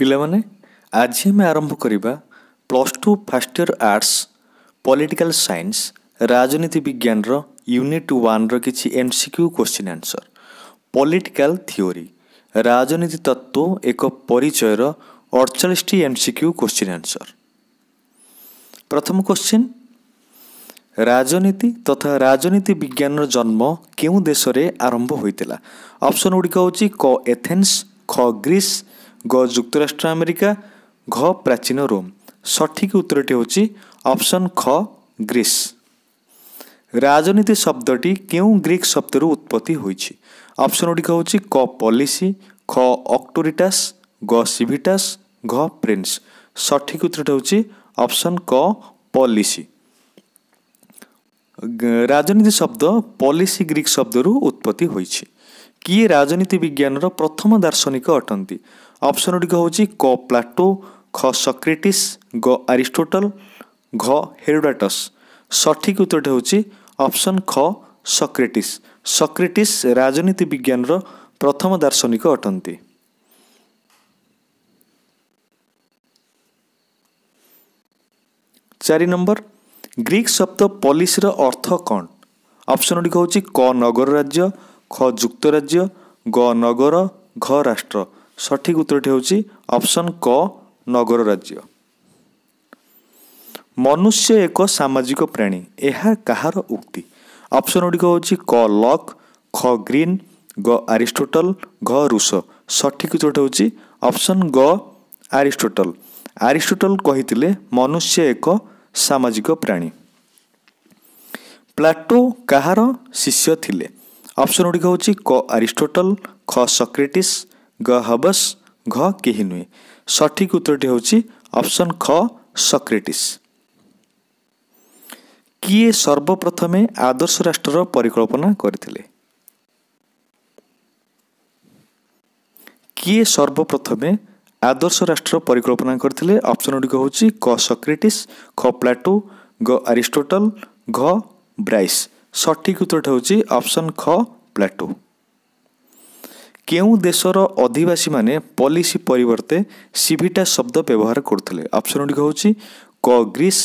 ପିଲାମାନେ ଆଜି ଆମେ ଆରମ୍ଭ କରିବା plus two first year arts political science ରାଜନୀତି ବିଜ୍ଞାନର ୟୁନିଟ୍ ୱାନ୍ର କିଛି M C Q question answer political theory ରାଜନୀତି ତତ୍ତ୍ୱ ଏକ ପରିଚୟର ଅଠଚାଳିଶଟି M C Q question answer ପ୍ରଥମ କୋଶ୍ଚିନ୍ ରାଜନୀତି ତଥା ରାଜନୀତି ବିଜ୍ଞାନର ଜନ୍ମ କେଉଁ ଦେଶରେ ଆରମ୍ଭ ହୋଇଥିଲା ଅପ୍ସନ୍ ଗୁଡ଼ିକ ହେଉଛି କ ଏଥେନ୍ସ ଖ ଗ୍ରୀସ୍ ଗ ଯୁକ୍ତରାଷ୍ଟ୍ର ଆମେରିକା ଘ ପ୍ରାଚୀନ ରୋମ୍ ସଠିକ ଉତ୍ତରଟି ହେଉଛି ଅପସନ୍ ଖ ଗ୍ରୀସ୍ ରାଜନୀତି ଶବ୍ଦଟି କେଉଁ ଗ୍ରୀକ୍ ଶବ୍ଦରୁ ଉତ୍ପତ୍ତି ହୋଇଛି ଅପସନ୍ ଗୁଡ଼ିକ ହେଉଛି କ ପଲିସି ଖ ଅକ୍ଟୋରିଟାସ୍ ଗ ସିଭିଟାସ୍ ଘ ପ୍ରିନ୍ସ ସଠିକ ଉତ୍ତରଟି ହେଉଛି ଅପସନ୍ କ ପଲିସି ରାଜନୀତି ଶବ୍ଦ ପଲିସି ଗ୍ରୀକ୍ ଶବ୍ଦରୁ ଉତ୍ପତ୍ତି ହୋଇଛି କିଏ ରାଜନୀତି ବିଜ୍ଞାନର ପ୍ରଥମ ଦାର୍ଶନିକ ଅଟନ୍ତି ଅପସନ୍ ଗୁଡ଼ିକ ହେଉଛି କ ପ୍ଲାଟୋ ଖ ସକ୍ରେଟିସ୍ ଗ ଆରିଷ୍ଟୋଟଲ୍ ଘ ହେରୋଡାଟସ୍ ସଠିକ୍ ଉତ୍ତରଟି ହେଉଛି ଅପସନ୍ ଖ ସକ୍ରେଟିସ୍ ସକ୍ରେଟିସ୍ ରାଜନୀତି ବିଜ୍ଞାନର ପ୍ରଥମ ଦାର୍ଶନିକ ଅଟନ୍ତି ଚାରି ନମ୍ବର ଗ୍ରୀକ୍ ଶବ୍ଦ ପଲିସିର ଅର୍ଥ କ'ଣ ଅପସନ୍ ଗୁଡ଼ିକ ହେଉଛି କ ନଗର ରାଜ୍ୟ ଖ ଯୁକ୍ତରାଜ୍ୟ ଗ ନଗର ଘ ରାଷ୍ଟ୍ର ସଠିକ୍ ଉତ୍ତରଟି ହେଉଛି ଅପସନ୍ କ ନଗର ରାଜ୍ୟ ମନୁଷ୍ୟ ଏକ ସାମାଜିକ ପ୍ରାଣୀ ଏହା କାହାର ଉକ୍ତି ଅପସନ୍ ଗୁଡ଼ିକ ହେଉଛି କ ଲକ୍ ଖ ଗ୍ରୀନ୍ ଗ ଆରିଷ୍ଟୋଟଲ୍ ଘ ରୁଷ ସଠିକ୍ ଉତ୍ତରଟି ହେଉଛି ଅପସନ୍ ଗ ଆରିଷ୍ଟୋଟଲ୍ ଆରିଷ୍ଟୋଟଲ୍ କହିଥିଲେ ମନୁଷ୍ୟ ଏକ ସାମାଜିକ ପ୍ରାଣୀ ପ୍ଲାଟୋ କାହାର ଶିଷ୍ୟ ଥିଲେ ଅପସନ୍ ଗୁଡ଼ିକ ହେଉଛି କ ଆରିଷ୍ଟୋଟଲ୍ ଖ ସକ୍ରେଟିସ୍ ଗ ହବସ୍ ଘ କେହି ନୁହେଁ ସଠିକ ଉତ୍ତରଟି ହେଉଛି ଅପସନ୍ ଖ ସକ୍ରେଟିସ୍ କିଏ ସର୍ବପ୍ରଥମେ ଆଦର୍ଶ ରାଷ୍ଟ୍ରର ପରିକଳ୍ପନା କରିଥିଲେ କିଏ ସର୍ବପ୍ରଥମେ ଆଦର୍ଶ ରାଷ୍ଟ୍ର ପରିକଳ୍ପନା କରିଥିଲେ ଅପସନ୍ ଗୁଡ଼ିକ ହେଉଛି କ ସକ୍ରେଟିସ୍ ଖ ପ୍ଲାଟୋ ଗ ଆରିଷ୍ଟୋଟଲ୍ ଘ ବ୍ରାଇସ୍ ସଠିକ ଉତ୍ତରଟି ହେଉଛି ଅପସନ୍ ଖ ପ୍ଲାଟୋ କେଉଁ ଦେଶର ଅଧିବାସୀମାନେ ପଲିସି ପରିବର୍ତ୍ତେ ସିଭିଟା ଶବ୍ଦ ବ୍ୟବହାର କରୁଥିଲେ ଅପସନ୍ ଗୁଡ଼ିକ ହେଉଛି କ ଗ୍ରୀସ୍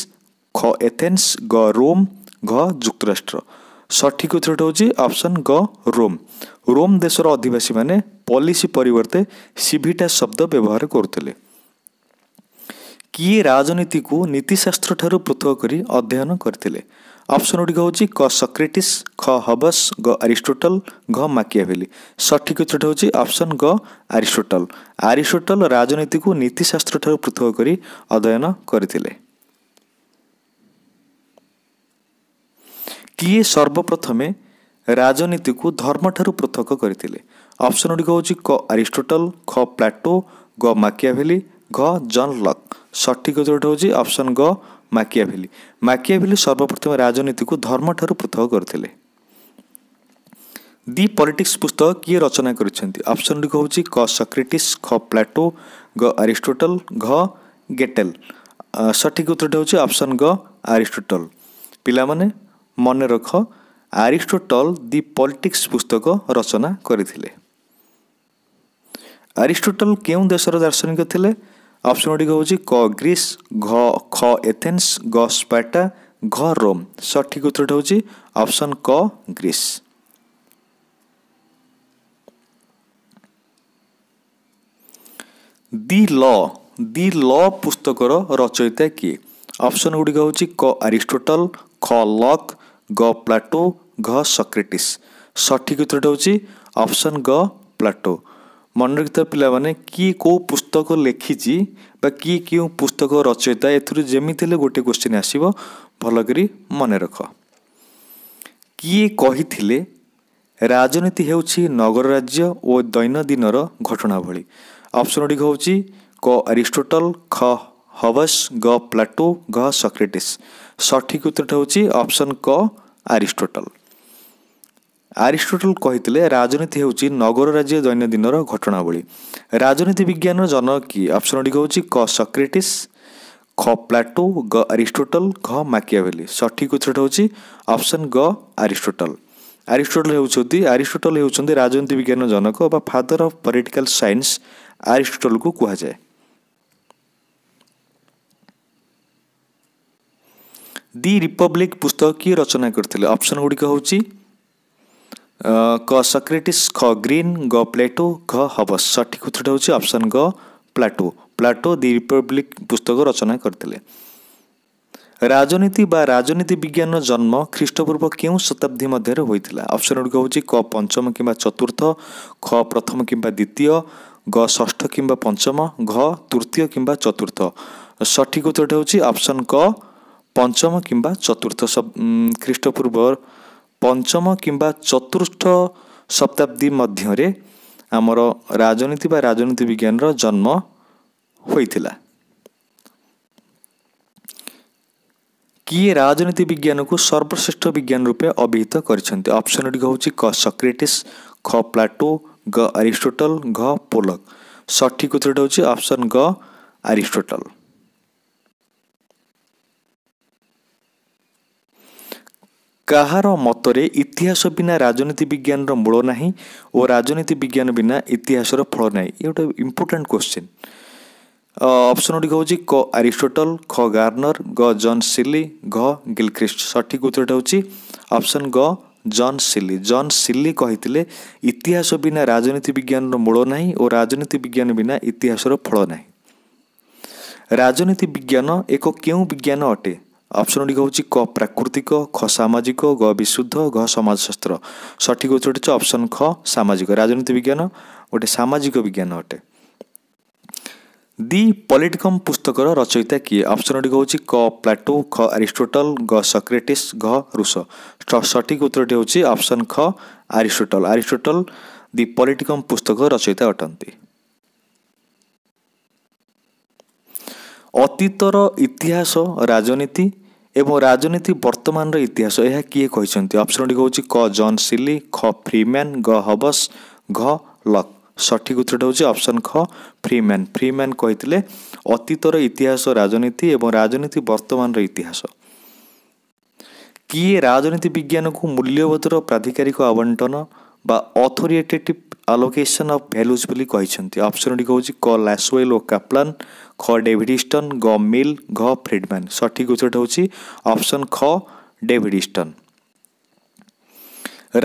ଖ ଏଥେନ୍ସ ଗ ରୋମ୍ ଘ ଯୁକ୍ତରାଷ୍ଟ୍ର ସଠିକ ଉତ୍ତରଟି ହେଉଛି ଅପସନ୍ ଗ ରୋମ୍ ରୋମ୍ ଦେଶର ଅଧିବାସୀମାନେ ପଲିସି ପରିବର୍ତ୍ତେ ସିଭିଟା ଶବ୍ଦ ବ୍ୟବହାର କରୁଥିଲେ କିଏ ରାଜନୀତିକୁ ନୀତିଶାସ୍ତ୍ରଠାରୁ ପୃଥକ କରି ଅଧ୍ୟୟନ କରିଥିଲେ ଅପସନ୍ ଗୁଡ଼ିକ ହେଉଛି କ ସକ୍ରେଟିସ୍ ଖ ହବସ୍ ଗ ଆରିଷ୍ଟୋଟଲ୍ ଘ ମାକିଆଭେଲି ସଠିକ୍ ଉତ୍ତରଟି ହେଉଛି ଅପସନ୍ ଗ ଆରିଷ୍ଟୋଟଲ୍ ଆରିଷ୍ଟୋଟଲ୍ ରାଜନୀତିକୁ ନୀତିଶାସ୍ତ୍ରଠାରୁ ପୃଥକ କରି ଅଧ୍ୟୟନ କରିଥିଲେ କିଏ ସର୍ବପ୍ରଥମେ ରାଜନୀତିକୁ ଧର୍ମଠାରୁ ପୃଥକ କରିଥିଲେ ଅପସନ୍ ଗୁଡ଼ିକ ହେଉଛି କ ଆରିଷ୍ଟୋଟଲ୍ ଖ ପ୍ଲାଟୋ ଗ ମାକିଆଭେଲି ঘ জন লକ୍ ସଠିକ୍ ଉତ୍ତରଟା ହେଉଛି ଅପସନ୍ ଗ ମାକିଆଭିଲି ମାକିଆଭିଲି ସର୍ବପ୍ରଥମେ ରାଜନୀତିକୁ ଧର୍ମଠାରୁ ପୃଥକ କରିଥିଲେ ଦି ପଲିଟିକ୍ସ ପୁସ୍ତକ କିଏ ରଚନା କରିଛନ୍ତି ଅପସନ୍ଗୁଡ଼ିକ ହେଉଛି କ ସକ୍ରେଟିସ୍ ଖ ପ୍ଲାଟୋ ଗ ଆରିଷ୍ଟୋଟଲ ଘ ଗେଟେଲ ସଠିକ୍ ଉତ୍ତରଟା ହେଉଛି ଅପସନ୍ ଗ ଆରିଷ୍ଟୋଟଲ ପିଲାମାନେ ମନେ ରଖ ଆରିଷ୍ଟୋଟଲ ଦି ପଲିଟିକ୍ସ ପୁସ୍ତକ ରଚନା କରିଥିଲେ ଆରିଷ୍ଟୋଟଲ କେଉଁ ଦେଶର ଦାର୍ଶନିକ ଥିଲେ ଅପସନ୍ ଗୁଡ଼ିକ ହେଉଛି କ ଗ୍ରୀସ୍ ଘ ଖ ଏଥେନ୍ସ ଗ ସ୍ପାଟା ଘ ରୋମ୍ ସଠିକ୍ ଉତ୍ତରଟା ହେଉଛି ଅପସନ୍ କ ଗ୍ରୀସ୍ ଦି ଲ ଦି ଲ ପୁସ୍ତକର ରଚୟିତା କିଏ ଅପସନ୍ ଗୁଡ଼ିକ ହେଉଛି କ ଆରିଷ୍ଟୋଟଲ ଖ ଲକ୍ ଗ ପ୍ଲାଟୋ ଘ ସକ୍ରେଟିସ୍ ସଠିକ୍ ଉତ୍ତରଟା ହେଉଛି ଅପସନ୍ ଗ ପ୍ଲାଟୋ ମନେ ରଖିଥିବା ପିଲାମାନେ କିଏ କେଉଁ ପୁସ୍ତକ ଲେଖିଛି ବା କିଏ କେଉଁ ପୁସ୍ତକ ରଚୟିତା ଏଥିରୁ ଯେମିତି ହେଲେ ଗୋଟିଏ କୋଶ୍ଚିନ୍ ଆସିବ ଭଲ କରି ମନେ ରଖ କିଏ କହିଥିଲେ ରାଜନୀତି ହେଉଛି ନଗର ରାଜ୍ୟ ଓ ଦୈନନ୍ଦିନର ଘଟଣା ଭଳି ଅପ୍ସନ୍ ଗୁଡ଼ିକ ହେଉଛି କ ଆରିଷ୍ଟୋଟଲ ଖ ହବସ୍ ଗ ପ୍ଲାଟୋ ଘ ସକ୍ରେଟିସ୍ ସଠିକ ଉତ୍ତରଟା ହେଉଛି ଅପ୍ସନ୍ କ ଆରିଷ୍ଟୋଟଲ ଆରିଷ୍ଟୋଟଲ କହିଥିଲେ ରାଜନୀତି ହେଉଛି ନଗର ରାଜ୍ୟ ଦୈନନ୍ଦିନର ଘଟଣାବଳୀ ରାଜନୀତି ବିଜ୍ଞାନର ଜନକ କିଏ ଅପସନ୍ଗୁଡ଼ିକ ହେଉଛି କ ସକ୍ରେଟିସ୍ ଖ ପ୍ଲାଟୋ ଗ ଆରିଷ୍ଟୋଟଲ ଘ ମାକିଆଭେଲି ସଠିକ୍ ଉତ୍ତରଟା ହେଉଛି ଅପସନ୍ ଗ ଆରିଷ୍ଟୋଟଲ ଆରିଷ୍ଟୋଟଲ ହେଉଛନ୍ତି ଆରିଷ୍ଟୋଟଲ ହେଉଛନ୍ତି ରାଜନୀତି ବିଜ୍ଞାନର ଜନକ ବା ଫାଦର ଅଫ୍ ପଲିଟିକାଲ ସାଇନ୍ସ ଆରିଷ୍ଟୋଟଲକୁ କୁହାଯାଏ ଦି ରିପବ୍ଲିକ୍ ପୁସ୍ତକ କିଏ ରଚନା କରିଥିଲେ ଅପସନ୍ ଗୁଡ଼ିକ ହେଉଛି କ ସକ୍ରେଟିସ୍ ଖ ଗ୍ରୀନ୍ ଗ ପ୍ଲେଟୋ ଘ ହବ ସଠିକ୍ ଉତ୍ତରଟା ହେଉଛି ଅପସନ୍ ଗ ପ୍ଲାଟୋ ପ୍ଲାଟୋ ଦି ରିପବ୍ଲିକ୍ ପୁସ୍ତକ ରଚନା କରିଥିଲେ ରାଜନୀତି ବା ରାଜନୀତି ବିଜ୍ଞାନର ଜନ୍ମ ଖ୍ରୀଷ୍ଟପୂର୍ବ କେଉଁ ଶତାବ୍ଦୀ ମଧ୍ୟରେ ହୋଇଥିଲା ଅପସନ୍ ଗୁଡ଼ିକ ହେଉଛି କ ପଞ୍ଚମ କିମ୍ବା ଚତୁର୍ଥ ଖ ପ୍ରଥମ କିମ୍ବା ଦ୍ୱିତୀୟ ଗ ଷଷ୍ଠ କିମ୍ବା ପଞ୍ଚମ ଘ ତୃତୀୟ କିମ୍ବା ଚତୁର୍ଥ ସଠିକ୍ ଉତ୍ତରଟା ହେଉଛି ଅପସନ୍ କ ପଞ୍ଚମ କିମ୍ବା ଚତୁର୍ଥ ଖ୍ରୀଷ୍ଟପୂର୍ବ ପଞ୍ଚମ କିମ୍ବା ଚତୁର୍ଥ ଶତାବ୍ଦୀ ମଧ୍ୟରେ ଆମର ରାଜନୀତି ବା ରାଜନୀତି ବିଜ୍ଞାନର ଜନ୍ମ ହୋଇଥିଲା କିଏ ରାଜନୀତି ବିଜ୍ଞାନକୁ ସର୍ବଶ୍ରେଷ୍ଠ ବିଜ୍ଞାନ ରୂପେ ଅଭିହିତ କରିଛନ୍ତି ଅପସନ୍ ଗୁଡ଼ିକ ହେଉଛି କ ସକ୍ରେଟିସ୍ ଘ ପ୍ଲାଟୋ ଘ ଆରିଷ୍ଟୋଟଲ୍ ଘ ପୋଲକ୍ ସଠିକ୍ ଉତ୍ତରଟା ହେଉଛି ଅପସନ୍ ଘ ଆରିଷ୍ଟୋଟଲ୍ କାହାର ମତରେ ଇତିହାସ ବିନା ରାଜନୀତି ବିଜ୍ଞାନର ମୂଳ ନାହିଁ ଓ ରାଜନୀତି ବିଜ୍ଞାନ ବିନା ଇତିହାସର ଫଳ ନାହିଁ ଇଏ ଗୋଟେ ଇମ୍ପୋର୍ଟାଣ୍ଟ କ୍ୱେଶ୍ଚିନ୍ ଅପସନ୍ ଗୁଡ଼ିକ ହେଉଛି କ ଆରିଷ୍ଟୋଟଲ ଖ ଗାର୍ନର ଗ ଜନ୍ ସିଲି ଘ ଗିଲ୍କ୍ରିଷ୍ଟ ସଠିକ ଉତ୍ତରଟା ହେଉଛି ଅପସନ୍ ଗ ଜନ୍ ସିଲି ଜନ୍ ସିଲି କହିଥିଲେ ଇତିହାସ ବିନା ରାଜନୀତି ବିଜ୍ଞାନର ମୂଳ ନାହିଁ ଓ ରାଜନୀତି ବିଜ୍ଞାନ ବିନା ଇତିହାସର ଫଳ ନାହିଁ ରାଜନୀତି ବିଜ୍ଞାନ ଏକ କେଉଁ ବିଜ୍ଞାନ ଅଟେ अप्सन गुडिक हौ क प्राकृतिक ख सामाजिक ग विशुद्ध ग समाजशास्त्र सठिक उत्तर चाहिँ अप्सन ख सामाजिक राजनीति विज्ञान गटे सामाजिक विज्ञान अटे दि पॉलिटिकम पुस्तक रचयिता कि अप्सन गुडिक हौ क प्लाटो ख अरिष्टोटल ग सक्रेटिस ग रुष सठिक उत्तर अप्सन ख आरिष्टोटल आरिष्टटल दि पॉलिटिकम पुस्तक रचयिता अटे ଅତୀତର ଇତିହାସ ରାଜନୀତି ଏବଂ ରାଜନୀତି ବର୍ତ୍ତମାନର ଇତିହାସ ଏହା କିଏ କହିଛନ୍ତି ଅପସନ୍ ଡି ହେଉଛି କ ଜନ୍ ସିଲି ଖ ଫ୍ରି ମ୍ୟାନ୍ ଗ ହବସ୍ ଘ ଲକ୍ ସଠିକ୍ ଉତ୍ତରଟା ହେଉଛି ଅପସନ୍ ଖ ଫ୍ରି ମ୍ୟାନ୍ ଫ୍ରି ମ୍ୟାନ୍ କହିଥିଲେ ଅତୀତର ଇତିହାସ ରାଜନୀତି ଏବଂ ରାଜନୀତି ବର୍ତ୍ତମାନର ଇତିହାସ କିଏ ରାଜନୀତି ବିଜ୍ଞାନକୁ ମୂଲ୍ୟବୋଧର ପ୍ରାଧିକାରିକ ଆବଣ୍ଟନ ବା ଅଥରିଏଟେଟିଭ୍ ଆଲୋକେସନ୍ ଅଫ୍ ଭ୍ୟାଲୁଜ୍ ବୋଲି କହିଛନ୍ତି ଅପସନ୍ ଗୁଡ଼ିକ ହେଉଛି କ ଲାସୱେଲ୍ ଓ କାପ୍ଲାନ୍ ଖ ଡେଭିଡ୍ ଇଷ୍ଟନ୍ ଗ ମିଲ୍ ଘ ଫ୍ରିଡମ୍ୟାନ୍ ସଠିକ୍ ଉତ୍ତରଟା ହେଉଛି ଅପସନ୍ ଖ ଡେଭିଡ୍ ଇଷ୍ଟନ୍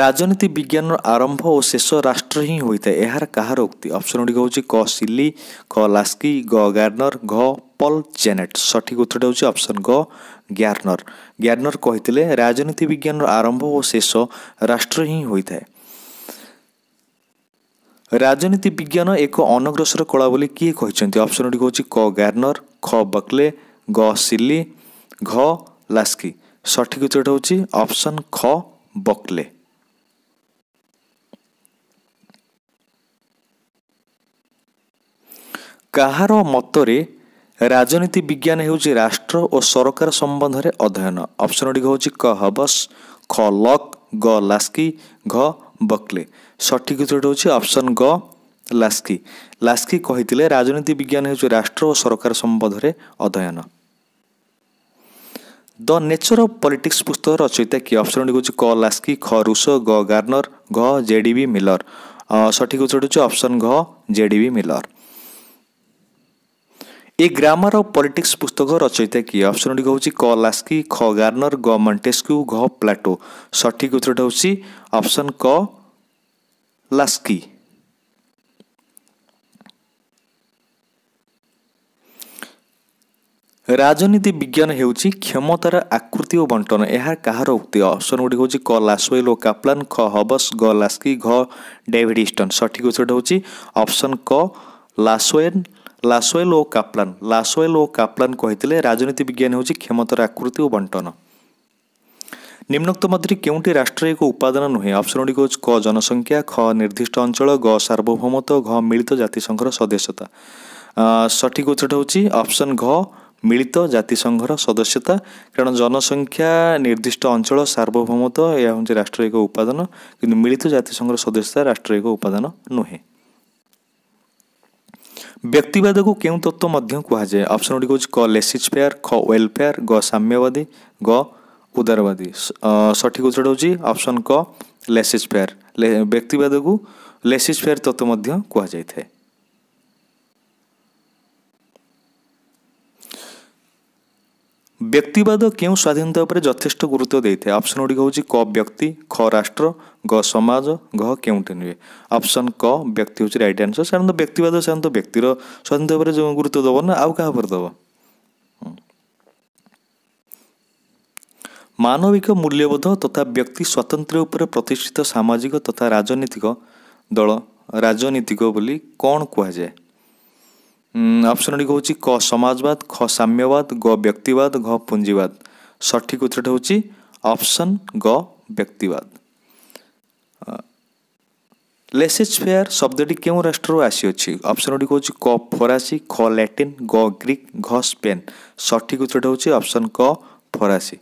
ରାଜନୀତି ବିଜ୍ଞାନର ଆରମ୍ଭ ଓ ଶେଷ ରାଷ୍ଟ୍ର ହିଁ ହୋଇଥାଏ ଏହାର କାହାର ଉକ୍ତି ଅପସନ୍ ଗୁଡ଼ିକ ହେଉଛି କ ସିଲି ଖ ଲାସ୍କି ଗ ଗାର୍ନର ଘ ପଲ୍ ଜେନେଟ୍ ସଠିକ୍ ଉତ୍ତରଟା ହେଉଛି ଅପସନ୍ ଗ ଗ୍ୟାର୍ନର ଗ୍ୟାର୍ନର କହିଥିଲେ ରାଜନୀତି ବିଜ୍ଞାନର ଆରମ୍ଭ ଓ ଶେଷ ରାଷ୍ଟ୍ର ହିଁ ହୋଇଥାଏ ରାଜନୀତି ବିଜ୍ଞାନ ଏକ ଅନଗ୍ରସର କଳା ବୋଲି କିଏ କହିଛନ୍ତି ଅପସନ୍ ଗୁଡ଼ିକ ହେଉଛି କ ଗାର୍ନର ଖ ବକ୍ଲେ ଗ ସିଲି ଘ ଲାସ୍କି ସଠିକ ଉତ୍ତରଟା ହେଉଛି ଅପସନ୍ ଖ ବକ୍ଲେ କାହାର ମତରେ ରାଜନୀତି ବିଜ୍ଞାନ ହେଉଛି ରାଷ୍ଟ୍ର ଓ ସରକାର ସମ୍ବନ୍ଧରେ ଅଧ୍ୟୟନ ଅପସନ୍ ଗୁଡ଼ିକ ହେଉଛି କ ହବସ୍ ଖ ଲକ୍ ଗ ଲାସ୍କି ଘ ବକ୍ଲେ ସଠିକ୍ ଉତ୍ତରଟି ହେଉଛି ଅପସନ୍ ଗ ଲାସ୍କି ଲାସ୍କି କହିଥିଲେ ରାଜନୀତି ବିଜ୍ଞାନ ହେଉଛି ରାଷ୍ଟ୍ର ଓ ସରକାର ସମ୍ବନ୍ଧରେ ଅଧ୍ୟୟନ ଦ ନେଚର ଅଫ୍ ପଲିଟିକ୍ସ ପୁସ୍ତକର ରଚୟିତା କିଏ ଅପସନ୍ଗୁଡ଼ିକ ହେଉଛି କ ଲାସ୍କି ଖ ରୁଷ ଗ ଗାର୍ନର ଘ ଜେଡିବି ମିଲର ସଠିକ୍ ଉତ୍ତରଟି ହେଉଛି ଅପସନ୍ ଘ JDB Miller a grammar of politics ପୁସ୍ତକ ରଚୟିତା କିଏ ଅପସନ୍ଗୁଡ଼ିକ ହେଉଛି କ ଲାସ୍କି ଖ ଗାର୍ନର ଗ ମଣ୍ଟେସ୍କ୍ୟୁ ଘ ପ୍ଲାଟୋ ସଠିକ୍ ଉତ୍ତରଟା ହେଉଛି ଅପସନ୍ କ Lasky. ରାଜନୀତି ବିଜ୍ଞାନ ହେଉଛି କ୍ଷମତାର ଆକୃତି ଓ ବଣ୍ଟନ ଏହା କାହାର ଉକ୍ତି ଅପସନ୍ ଗୁଡ଼ିକ ହେଉଛି କ ଲାସୋଇଲ୍ ଓ କାପ୍ଲାନ୍ ଖ ହବସ୍ ଘ ଲାସ୍କି ଘ ଡେଭିଡ୍ ଇଷ୍ଟନ୍ ସଠିକ୍ ଉତ୍ତରଟା ହେଉଛି ଅପସନ୍ କ ଲାସୋଏନ୍ ଲାସୋଏଲ୍ ଓ କାପ୍ଲାନ୍ ଲାସୋଏଲ୍ ଓ କାପ୍ଲାନ୍ କହିଥିଲେ ରାଜନୀତି ବିଜ୍ଞାନ ହେଉଛି କ୍ଷମତାର ଆକୃତି ଓ ବଣ୍ଟନ ନିମ୍ନକ୍ତ ମଧ୍ୟରେ କେଉଁଟି ରାଷ୍ଟ୍ର ଏକ ଉପାଦାନ ନୁହେଁ ଅପସନ୍ ଗୁଡ଼ିକ ହେଉଛି କ ଜନସଂଖ୍ୟା ଖ ନିର୍ଦ୍ଦିଷ୍ଟ ଅଞ୍ଚଳ ଗ ସାର୍ବଭୌମତ ଘ ମିଳିତ ଜାତିସଂଘର ସଦସ୍ୟତା ସଠିକ ଉତ୍ତରଟା ହେଉଛି ଅପସନ୍ ଘ ମିଳିତ ଜାତିସଂଘର ସଦସ୍ୟତା କାରଣ ଜନସଂଖ୍ୟା ନିର୍ଦ୍ଦିଷ୍ଟ ଅଞ୍ଚଳ ସାର୍ବଭୌମତ ଏହା ହେଉଛି ରାଷ୍ଟ୍ର ଏକ ଉପାଦାନ କିନ୍ତୁ ମିଳିତ ଜାତିସଂଘର ସଦସ୍ୟତା ରାଷ୍ଟ୍ର ଏକ ଉପାଦାନ ନୁହେଁ ବ୍ୟକ୍ତିବାଦକୁ କେଉଁ ତତ୍ତ୍ୱ ମଧ୍ୟ କୁହାଯାଏ ଅପସନ୍ ଗୁଡ଼ିକ ହେଉଛି କ ଲେସିଜ୍ ଫେୟାର୍ ଖ ୱେଲଫେୟାର୍ ଗ ସାମ୍ୟବାଦୀ ଗ ଉଦାରବାଦୀ ସଠିକ୍ ଉତ୍ତର ହେଉଛି ଅପସନ୍ କ ଲେସିସ୍ ଫେୟାର ବ୍ୟକ୍ତିବାଦକୁ ଲେସିସ୍ ଫେୟାର ତତ୍ତ୍ୱ ମଧ୍ୟ କୁହାଯାଇଥାଏ ବ୍ୟକ୍ତିବାଦ କେଉଁ ସ୍ୱାଧୀନତା ଉପରେ ଯଥେଷ୍ଟ ଗୁରୁତ୍ୱ ଦେଇଥାଏ ଅପସନ୍ ଗୁଡ଼ିକ ହେଉଛି କ ବ୍ୟକ୍ତି ଖ ରାଷ୍ଟ୍ର ଘ ସମାଜ ଘ କେଉଁଠି ନୁହେଁ ଅପସନ୍ କ ବ୍ୟକ୍ତି ହେଉଛି ରାଇଟ୍ ଆନ୍ସର୍ ସାଧାରଣତଃ ବ୍ୟକ୍ତିବାଦ ସାଧାରଣତଃ ବ୍ୟକ୍ତିର ସ୍ୱାଧୀନତା ଉପରେ ଯେଉଁ ଗୁରୁତ୍ୱ ଦେବ ନା ଆଉ କାହା ଉପରେ ଦେବ ମାନବିକ ମୂଲ୍ୟବୋଧ ତଥା ବ୍ୟକ୍ତି ସ୍ୱାତନ୍ତ୍ର୍ୟ ଉପରେ ପ୍ରତିଷ୍ଠିତ ସାମାଜିକ ତଥା ରାଜନୈତିକ ଦଳ ରାଜନୈତିକ ବୋଲି କ'ଣ କୁହାଯାଏ ଅପସନ୍ ଟିକ ହେଉଛି କ ସମାଜବାଦ ଖ ସାମ୍ୟବାଦ ଗ ବ୍ୟକ୍ତିବାଦ ଘ ପୁଞ୍ଜିବାଦ ସଠିକ ଉତ୍ତରଟା ହେଉଛି ଅପସନ୍ ଗ ବ୍ୟକ୍ତିବାଦ ଲେସେଜ ଫେୟାର ଶବ୍ଦଟି କେଉଁ ରାଷ୍ଟ୍ରରୁ ଆସିଅଛି ଅପସନ୍ ଗୁଡ଼ିକ ହେଉଛି କ ଫରାସୀ ଖ ଲାଟିନ୍ ଗ ଗ୍ରୀକ୍ ଘ ସ୍ପେନ୍ ସଠିକ ଉତ୍ତରଟା ହେଉଛି ଅପସନ୍ କ ଫରାସୀ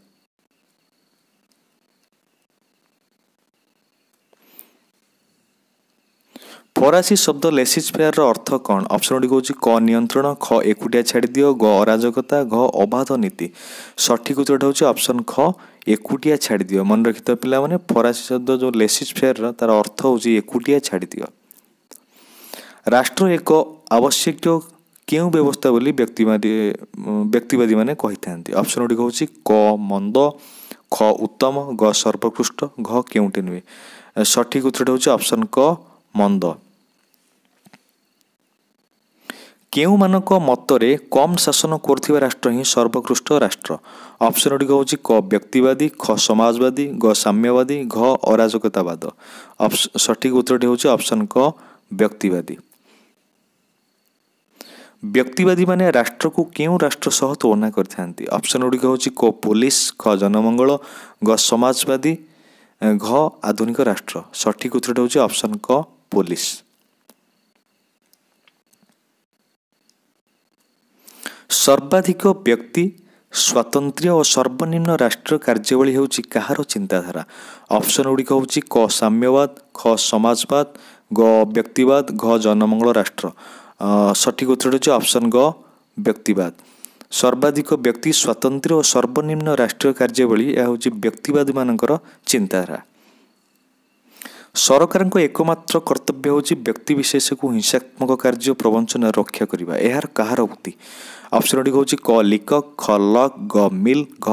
ফরাসি শব্দ লেসিজফেয়ারର অর্থ କ'ଣ ଅପସନ୍ ଗୁଡ଼ିକ ହେଉଛି କ ନିୟନ୍ତ୍ରଣ ଖ ଏକୁଟିଆ ଛାଡ଼ିଦିଅ ଗ ଅରାଜକତା ଘ ଅବାଧ ନୀତି ସଠିକ୍ ଉତ୍ତରଟା ହେଉଛି ଅପସନ୍ ଖ ଏକୁଟିଆ ଛାଡ଼ିଦିଅ ମନେ ରଖିଥିବା ପିଲାମାନେ ଫରାସୀ ଶବ୍ଦ ଯେଉଁ ଲେସିଜଫେୟାରର ତା'ର ଅର୍ଥ ହେଉଛି ଏକୁଟିଆ ଛାଡ଼ିଦିଅ ରାଷ୍ଟ୍ର ଏକ ଆବଶ୍ୟକୀୟ କେଉଁ ବ୍ୟବସ୍ଥା ବୋଲି ବ୍ୟକ୍ତିବାଦୀ ବ୍ୟକ୍ତିବାଦୀମାନେ କହିଥାନ୍ତି ଅପସନ୍ ଗୁଡ଼ିକ ହେଉଛି କ ମନ୍ଦ ଖ ଉତ୍ତମ ଗ ସର୍ବୋତ୍କୃଷ୍ଟ ଘ କେଉଁଠି ନୁହେଁ ସଠିକ୍ ଉତ୍ତରଟା ହେଉଛି ଅପସନ୍ କ ମନ୍ଦ କେଉଁମାନଙ୍କ ମତରେ କମ୍ ଶାସନ କରୁଥିବା ରାଷ୍ଟ୍ର ହିଁ ସର୍ବକୃଷ୍ଟ ରାଷ୍ଟ୍ର ଅପସନ୍ ଗୁଡ଼ିକ ହେଉଛି କ ବ୍ୟକ୍ତିବାଦୀ ଖ ସମାଜବାଦୀ ଗ ସାମ୍ୟବାଦୀ ଘ ଅରାଜକତାବାଦ ସଠିକ୍ ଉତ୍ତରଟି ହେଉଛି ଅପସନ୍ କ ବ୍ୟକ୍ତିବାଦୀ ବ୍ୟକ୍ତିବାଦୀମାନେ ରାଷ୍ଟ୍ରକୁ କେଉଁ ରାଷ୍ଟ୍ର ସହ ତୁଳନା କରିଥାନ୍ତି ଅପସନ୍ ଗୁଡ଼ିକ ହେଉଛି କ ପୋଲିସ ଖ ଜନମଙ୍ଗଳ ଗ ସମାଜବାଦୀ ଘ ଆଧୁନିକ ରାଷ୍ଟ୍ର ସଠିକ୍ ଉତ୍ତରଟି ହେଉଛି ଅପସନ୍ କ πουλής. ସର୍ବାଧିକ ବ୍ୟକ୍ତି ସ୍ୱତନ୍ତ୍ର ଓ ସର୍ବନିମ୍ନ ରାଷ୍ଟ୍ର କାର୍ଯ୍ୟାବଳୀ ହେଉଛି କାହାର ଚିନ୍ତାଧାରା ଅପସନ୍ ଗୁଡ଼ିକ ହେଉଛି କ ସାମ୍ୟବାଦ ଖ ସମାଜବାଦ ଗ ବ୍ୟକ୍ତିବାଦ ଘ ଜନମଙ୍ଗଳ ରାଷ୍ଟ୍ର ସଠିକ ଉତ୍ତର ହେଉଛି ଅପସନ୍ ଗ ବ୍ୟକ୍ତିବାଦ ସର୍ବାଧିକ ବ୍ୟକ୍ତି ସ୍ୱତନ୍ତ୍ର ଓ ସର୍ବନିମ୍ନ ରାଷ୍ଟ୍ରୀୟ କାର୍ଯ୍ୟାବଳୀ ଏହା ହେଉଛି ବ୍ୟକ୍ତିବାଦୀମାନଙ୍କର ଚିନ୍ତାଧାରା ସରକାରଙ୍କ ଏକମାତ୍ର କର୍ତ୍ତବ୍ୟ ହେଉଛି ବ୍ୟକ୍ତିବିଶେଷକୁ ହିଂସାତ୍ମକ କାର୍ଯ୍ୟ ପ୍ରବଞ୍ଚନ ରକ୍ଷା କରିବା ଏହାର କାହାର ଉକ୍ତି ଅପସନ୍ଗୁଡ଼ିକ ହେଉଛି କ ଲିକ ଖ ଲ ଗ ମିଲ୍ ଘ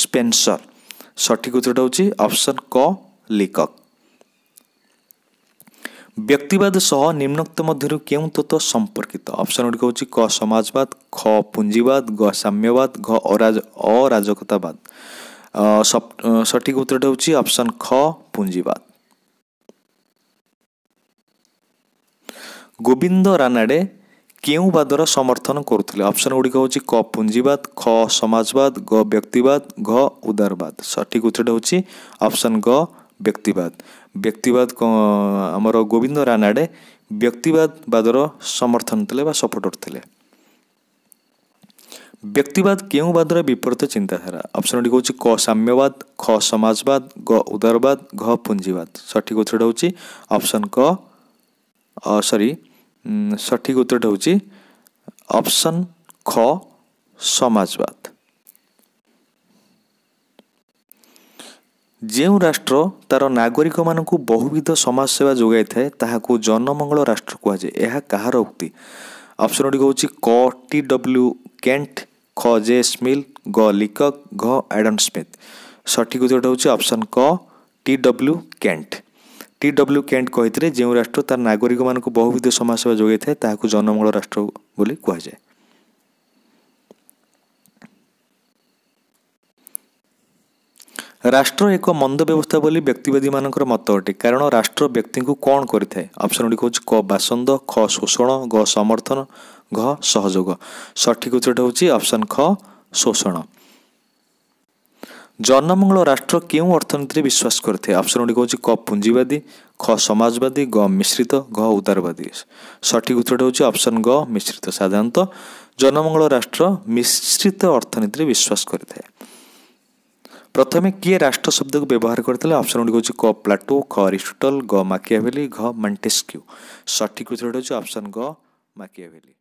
ସ୍ପେନ୍ସର ସଠିକ ଉତ୍ତରଟା ହେଉଛି ଅପସନ୍ କ ଲିକକ୍ ବ୍ୟକ୍ତିବାଦ ସହ ନିମ୍ନୋକ୍ତ ମଧ୍ୟରୁ କେଉଁ ତତ୍ତ୍ୱ ସମ୍ପର୍କିତ ଅପସନ୍ ଗୁଡ଼ିକ ହେଉଛି କ ସମାଜବାଦ ଖ ପୁଞ୍ଜିବାଦ ଗ ସାମ୍ୟବାଦ ଘ ଅରାଜକତାବାଦ ସଠିକ ଉତ୍ତରଟା ହେଉଛି ଅପସନ୍ ଖ ପୁଞ୍ଜିବାଦ ଗୋବିନ୍ଦ ରାନାଡ଼େ କେଉଁବାଦର ସମର୍ଥନ କରୁଥିଲେ ଅପସନ୍ ଗୁଡ଼ିକ ହେଉଛି କ ପୁଞ୍ଜିବାଦ ଖ ସମାଜବାଦ ଘ ବ୍ୟକ୍ତିବାଦ ଘ ଉଦାରବାଦ ସଠିକ ଉତ୍ତରଟା ହେଉଛି ଅପସନ୍ ଗ ବ୍ୟକ୍ତିବାଦ ବ୍ୟକ୍ତିବାଦ ଆମର ଗୋବିନ୍ଦ ରାନାଡ଼େ ବ୍ୟକ୍ତିବାଦ ବାଦର ସମର୍ଥନ ଥିଲେ ବା ସପୋର୍ଟର ଥିଲେ व्यक्तिवाद केउँवाद र विपरीत চিন্তাধারা অপশন ডি হচ্ছে ক সাম্যবাদ খ সমাজবাদ গ উদারবাদ ঘ পুঞ্জিবাদ সঠিক উত্তরটা হচ্ছে অপশন ক সরি সঠিক উত্তরটা হচ্ছে অপশন খ সমাজবাদ ଯେଉଁ ରାଷ୍ଟ୍ର ତା'ର ନାଗରିକମାନଙ୍କୁ ବହୁବିଧ ସମାଜସେବା ଯୋଗାଇଥାଏ ତାହାକୁ ଜନମଙ୍ଗଳ ରାଷ୍ଟ୍ର କୁହାଯାଏ ଏହା କାହାର ଉକ୍ତି ଅପସନ୍ ଗୁଡ଼ିକ ହେଉଛି କ ଟି ଡବ୍ଲ୍ୟୁ କେଣ୍ଟ খ ଜେ ସ୍ମିଲ୍ ଗ ଲିକକ୍ ଘ ଆଡ଼ମ୍ ସ୍ମିଥ୍ ସଠିକ୍ ଉତ୍ତରଟା ହେଉଛି ଅପସନ୍ କ ଟି ଡବ୍ଲ୍ୟୁ କେଣ୍ଟ ଟି ଡବ୍ଲ୍ୟୁ କେଣ୍ଟ କହିଥିଲେ ଯେଉଁ ରାଷ୍ଟ୍ର ତାର ନାଗରିକମାନଙ୍କୁ ବହୁବିଧ ସମାଜ ସେବା ଯୋଗାଇଥାଏ ତାହାକୁ ଜନମୂଳ ରାଷ୍ଟ୍ର ବୋଲି କୁହାଯାଏ ରାଷ୍ଟ୍ର ଏକ ମନ୍ଦ ବ୍ୟବସ୍ଥା ବୋଲି ବ୍ୟକ୍ତିବାଦୀମାନଙ୍କର ମତ ଅଟେ କାରଣ ରାଷ୍ଟ୍ର ବ୍ୟକ୍ତିଙ୍କୁ କ'ଣ କରିଥାଏ ଅପସନ୍ ଗୁଡ଼ିକ ହେଉଛି କ ବାସନ୍ଦ ଖ ଶୋଷଣ ଗ ସମର୍ଥନ ଘ ସହଯୋଗ ସଠିକ୍ ଉତ୍ତରଟା ହେଉଛି ଅପସନ୍ ଖ ଶୋଷଣ ଜନମଙ୍ଗଳ ରାଷ୍ଟ୍ର କେଉଁ ଅର୍ଥନୀତିରେ ବିଶ୍ୱାସ କରିଥାଏ ଅପସନ୍ ଗୁଡ଼ିକ ହେଉଛି କ ପୁଞ୍ଜିବାଦୀ ଖ ସମାଜବାଦୀ ଗ ମିଶ୍ରିତ ଘ ଉଦାରବାଦୀ ସଠିକ୍ ଉତ୍ତରଟା ହେଉଛି ଅପସନ୍ ଗ ମିଶ୍ରିତ ସାଧାରଣତଃ ଜନମଙ୍ଗଳ ରାଷ୍ଟ୍ର ମିଶ୍ରିତ ଅର୍ଥନୀତିରେ ବିଶ୍ୱାସ କରିଥାଏ ପ୍ରଥମେ କିଏ ରାଷ୍ଟ୍ର ଶବ୍ଦକୁ ବ୍ୟବହାର କରିଥିଲେ ଅପସନ୍ ଗୁଡ଼ିକ ହେଉଛି କ ପ୍ଲାଟୋ ଖ ଆରିଷ୍ଟୋଟଲ୍ ଗ ମାକିଆଭେଲି ଘ ମାଣ୍ଟେସ୍କ୍ୟୁ ସଠିକ୍ ଉତ୍ତରଟା ହେଉଛି ଅପସନ୍ ଗ ମାକିଆଭେଲି